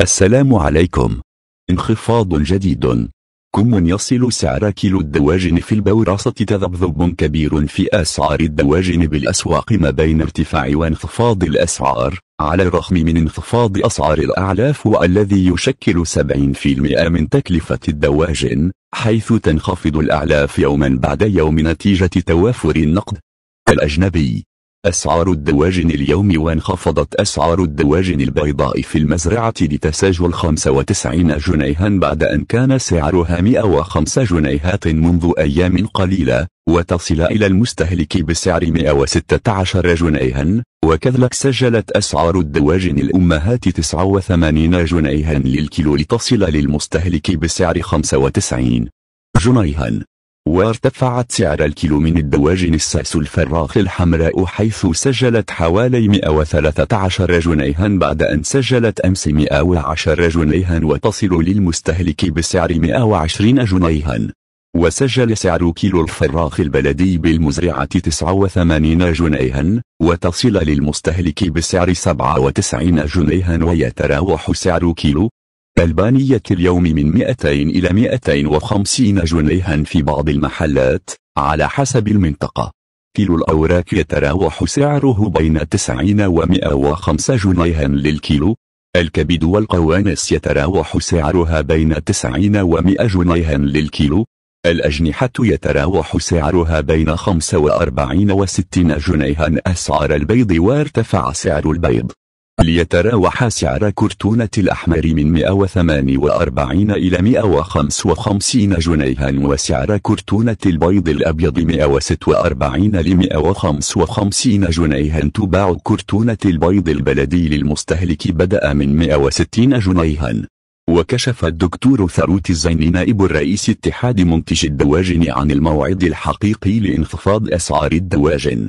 السلام عليكم انخفاض جديد كم يصل سعر كيلو الدواجن في البورصة تذبذب كبير في أسعار الدواجن بالأسواق ما بين ارتفاع وانخفاض الأسعار على الرغم من انخفاض أسعار الأعلاف والذي يشكل 70% من تكلفة الدواجن حيث تنخفض الأعلاف يوما بعد يوم نتيجة توافر النقد الأجنبي أسعار الدواجن اليوم وانخفضت أسعار الدواجن البيضاء في المزرعة لتسجل 95 جنيها بعد أن كان سعرها 105 جنيهات منذ أيام قليلة وتصل إلى المستهلك بسعر 116 جنيها وكذلك سجلت أسعار الدواجن الأمهات 89 جنيها للكيلو لتصل للمستهلك بسعر 95 جنيها وارتفعت سعر الكيلو من الدواجن السأس الفراخ الحمراء حيث سجلت حوالي 113 جنيها بعد أن سجلت أمس 110 جنيها وتصل للمستهلك بسعر 120 جنيها وسجل سعر كيلو الفراخ البلدي بالمزرعة 89 جنيها وتصل للمستهلك بسعر 97 جنيها ويتراوح سعر كيلو ألبانية اليوم من 200 إلى 250 جنيها في بعض المحلات على حسب المنطقة كيلو الأوراق يتراوح سعره بين 90 و 105 جنيها للكيلو الكبد والقوانس يتراوح سعرها بين 90 و 100 جنيها للكيلو الأجنحة يتراوح سعرها بين 45 و 60 جنيها أسعار البيض وارتفع سعر البيض ليتراوح سعر كرتونة الأحمر من 148 إلى 155 جنيها وسعر كرتونة البيض الأبيض 146 ل 155 جنيها تباع كرتونة البيض البلدي للمستهلك بدأ من 160 جنيها وكشف الدكتور ثروت الزين نائب الرئيس اتحاد منتج الدواجن عن الموعد الحقيقي لانخفاض أسعار الدواجن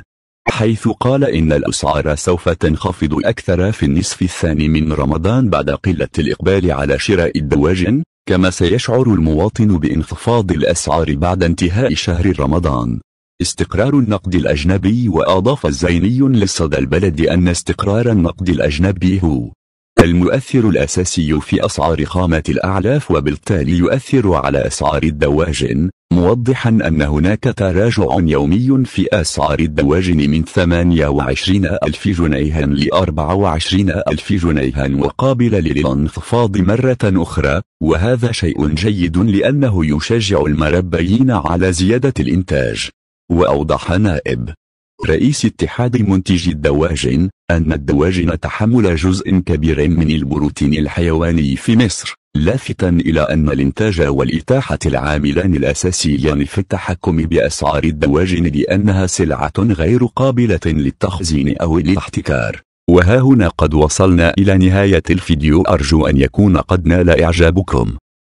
حيث قال إن الأسعار سوف تنخفض أكثر في النصف الثاني من رمضان بعد قلة الإقبال على شراء الدواجن كما سيشعر المواطن بانخفاض الأسعار بعد انتهاء شهر رمضان استقرار النقد الأجنبي وأضاف الزيني لصدى البلد أن استقرار النقد الأجنبي هو المؤثر الأساسي في أسعار خامة الأعلاف وبالتالي يؤثر على أسعار الدواجن موضحا أن هناك تراجع يومي في أسعار الدواجن من 28 ألف جنيها ل 24 ألف جنيها وقابل للانخفاض مرة أخرى وهذا شيء جيد لأنه يشجع المربيين على زيادة الإنتاج وأوضح نائب رئيس اتحاد منتجي الدواجن أن الدواجن تحمل جزء كبير من البروتين الحيواني في مصر لافتا إلى أن الإنتاج والإتاحة العاملان الأساسيان في التحكم بأسعار الدواجن لأنها سلعة غير قابلة للتخزين أو الاحتكار وها هنا قد وصلنا إلى نهاية الفيديو أرجو أن يكون قد نال إعجابكم